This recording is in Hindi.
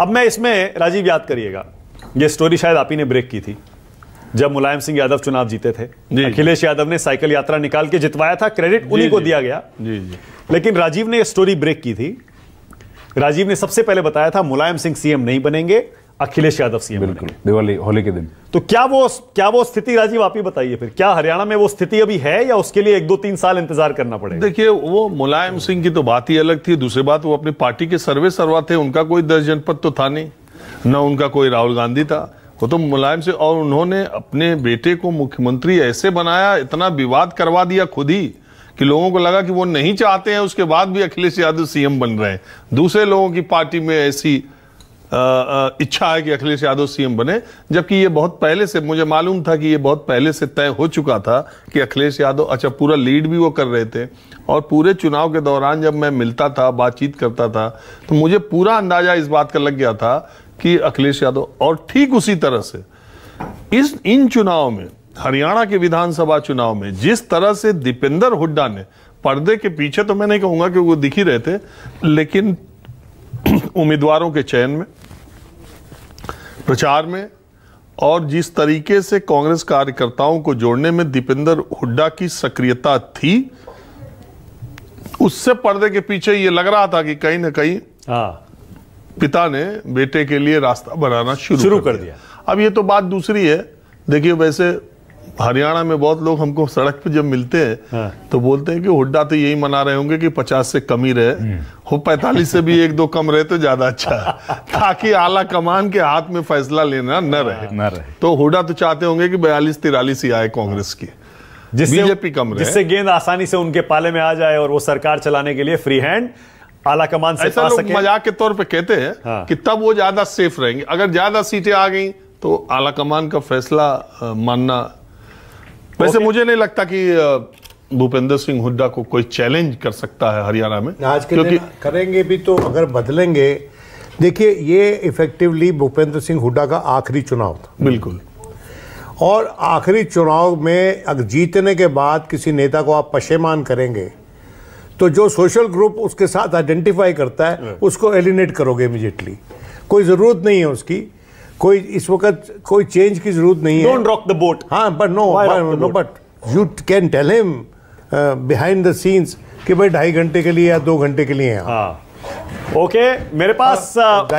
अब मैं इसमें राजीव याद करिएगा ये स्टोरी शायद आप ही ने ब्रेक की थी जब मुलायम सिंह यादव चुनाव जीते थे अखिलेश यादव ने साइकिल यात्रा निकाल के जितवाया था क्रेडिट उन्हीं को दिया गया जी जी लेकिन राजीव ने यह स्टोरी ब्रेक की थी राजीव ने सबसे पहले बताया था मुलायम सिंह सीएम नहीं बनेंगे अखिलेश यादव सीएम बिल्कुल दिवाली होली के दिन तो क्या वो क्या वो स्थिति राजीव आप ही बताइए फिर क्या हरियाणा में वो स्थिति अभी है या उसके लिए एक दो तीन साल इंतजार करना पड़ेगा देखिए वो मुलायम सिंह की तो बात ही अलग थी दूसरी बात वो अपनी पार्टी के सर्वे सर्वा थे उनका कोई दस जनपद तो था नहीं न उनका कोई राहुल गांधी था वो तो मुलायम सिंह और उन्होंने अपने बेटे को मुख्यमंत्री ऐसे बनाया इतना विवाद करवा दिया खुद ही कि लोगों को लगा कि वो नहीं चाहते हैं उसके बाद भी अखिलेश यादव सीएम बन रहे हैं दूसरे लोगों की पार्टी में ऐसी इच्छा है कि अखिलेश यादव सीएम बने जबकि ये बहुत पहले से मुझे मालूम था कि ये बहुत पहले से तय हो चुका था कि अखिलेश यादव अच्छा पूरा लीड भी वो कर रहे थे और पूरे चुनाव के दौरान जब मैं मिलता था बातचीत करता था तो मुझे पूरा अंदाजा इस बात का लग गया था कि अखिलेश यादव और ठीक उसी तरह से इस इन चुनाव में हरियाणा के विधानसभा चुनाव में जिस तरह से दीपेंद्र हुड्डा ने पर्दे के पीछे तो मैं नहीं कहूंगा कि वो दिख ही रहे थे लेकिन उम्मीदवारों के चयन में प्रचार में और जिस तरीके से कांग्रेस कार्यकर्ताओं को जोड़ने में दीपेंद्र हुड्डा की सक्रियता थी उससे पर्दे के पीछे ये लग रहा था कि कहीं ना कहीं हाँ। पिता ने बेटे के लिए रास्ता बनाना शुरू, शुरू कर, कर दिया।, दिया अब ये तो बात दूसरी है देखिए वैसे हरियाणा में बहुत लोग हमको सड़क पे जब मिलते हैं हाँ। तो बोलते हैं कि हुड्डा तो यही मना रहे होंगे कि 50 से कम ही रहे हम्म। हो 45 से भी एक दो कम रहे तो ज्यादा अच्छा ताकि आला कमान के हाथ में फैसला लेना न रहे हाँ, न रहे तो हुड्डा तो चाहते होंगे कि बयालीस तिरालीस ही आए कांग्रेस की जिससे बीजेपी कम रहे जिससे गेंद आसानी से उनके पाले में आ जाए और वो सरकार चलाने के लिए फ्री हैंड आला कमान से ऐसा लोग मजाक के तौर पर कहते हैं हाँ। कि तब वो ज्यादा सेफ रहेंगे अगर ज्यादा सीटें आ गई तो आला कमान का फैसला मानना वैसे मुझे नहीं लगता कि भूपेंद्र सिंह हुड्डा को कोई चैलेंज कर सकता है हरियाणा में आज के क्योंकि करेंगे भी तो अगर बदलेंगे देखिए ये इफेक्टिवली भूपेंद्र सिंह हुड्डा का आखिरी चुनाव था बिल्कुल और आखिरी चुनाव में अगर जीतने के बाद किसी नेता को आप पशेमान करेंगे तो जो सोशल ग्रुप उसके साथ आइडेंटिफाई करता है हाँ। उसको एलिनेट करोगे इमिजिएटली कोई ज़रूरत नहीं है उसकी कोई इस वक्त कोई चेंज की जरूरत नहीं है रॉक द बोट हाँ but no no but you can tell him behind the scenes कि भाई ढाई घंटे के लिए या दो घंटे के लिए हाँ ओके हाँ। okay, मेरे पास आ, हाँ, uh,